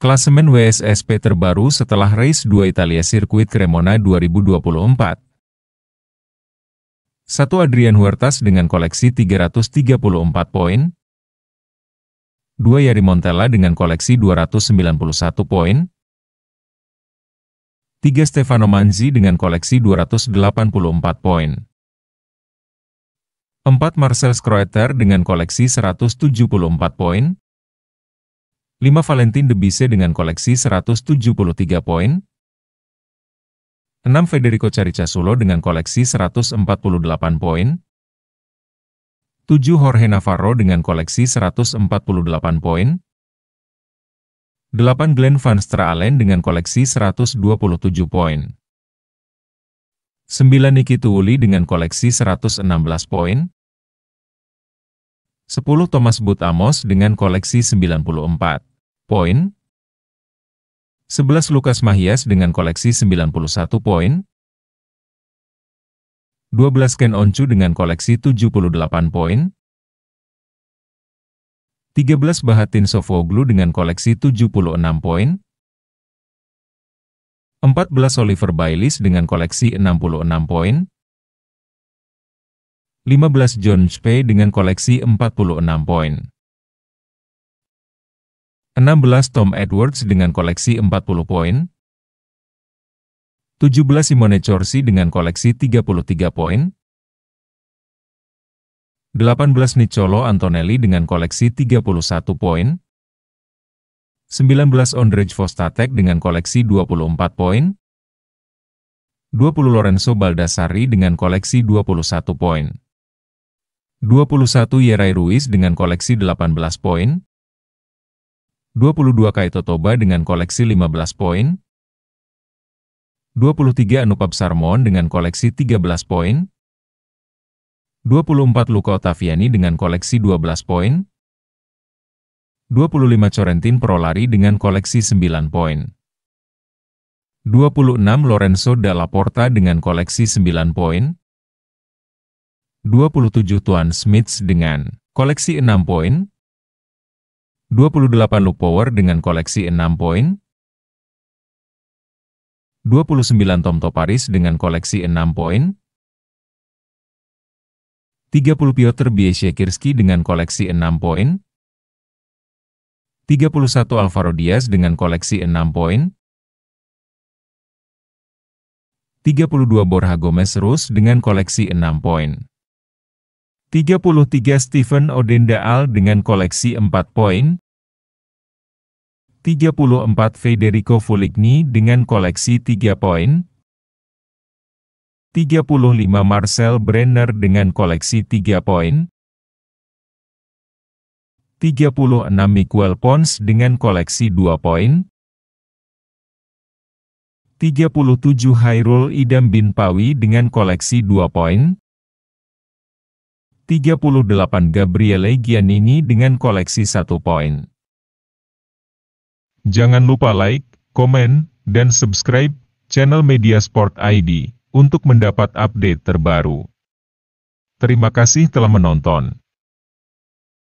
Klasemen WSSP terbaru setelah race 2 Italia Sirkuit Cremona 2024. 1 Adrian Huertas dengan koleksi 334 poin. 2 Yari Montella dengan koleksi 291 poin. 3 Stefano Manzi dengan koleksi 284 poin. 4 Marcel Schroeter dengan koleksi 174 poin. 5 Valentin Debise dengan koleksi 173 poin, 6 Federico Caricasolo dengan koleksi 148 poin, 7 Jorge Navarro dengan koleksi 148 poin, 8 Glenn Van Straalen dengan koleksi 127 poin, 9 Niki Tuuli dengan koleksi 116 poin, 10 Thomas Butamos dengan koleksi 94 poin. 11 Lukas Mahias dengan koleksi 91 poin. 12 Ken Oncu dengan koleksi 78 poin. 13 Bahatin Sofoglu dengan koleksi 76 poin. 14 Oliver Bailis dengan koleksi 66 poin. 15 John Spey dengan koleksi 46 poin. 16 Tom Edwards dengan koleksi 40 poin, 17 Simone Corsi dengan koleksi 33 poin, 18 Nicolo Antonelli dengan koleksi 31 poin, 19 Ondrej Vostatek dengan koleksi 24 poin, 20 Lorenzo Baldassari dengan koleksi 21 poin, 21 Yeray Ruiz dengan koleksi 18 poin, 22 Kaito Toba dengan koleksi 15 poin, 23 Anupab Sarmon dengan koleksi 13 poin, 24 Luka Otaviani dengan koleksi 12 poin, 25 Corentin Prolari dengan koleksi 9 poin. 26 Lorenzo Dalla Porta dengan koleksi 9 poin, 27 Tuan Smith dengan koleksi 6 poin, 28 low power dengan koleksi 6 poin, 29 Tomto Paris dengan koleksi 6 poin, 30 Piotr Biesiekirski dengan koleksi 6 poin, 31 Alvaro Diaz dengan koleksi 6 poin, 32 Borja Gomez Rus dengan koleksi 6 poin. 33 Stephen Odendaal dengan koleksi 4 poin, 34 Federico Foligny dengan koleksi 3 poin, 35 Marcel Brenner dengan koleksi 3 poin, 36 Miguel Pons dengan koleksi 2 poin, 37 Hairul Idam bin Pawi dengan koleksi 2 poin, 38 Gabriele Giannini dengan koleksi 1 poin. Jangan lupa like, komen, dan subscribe channel Media Sport ID untuk mendapat update terbaru. Terima kasih telah menonton.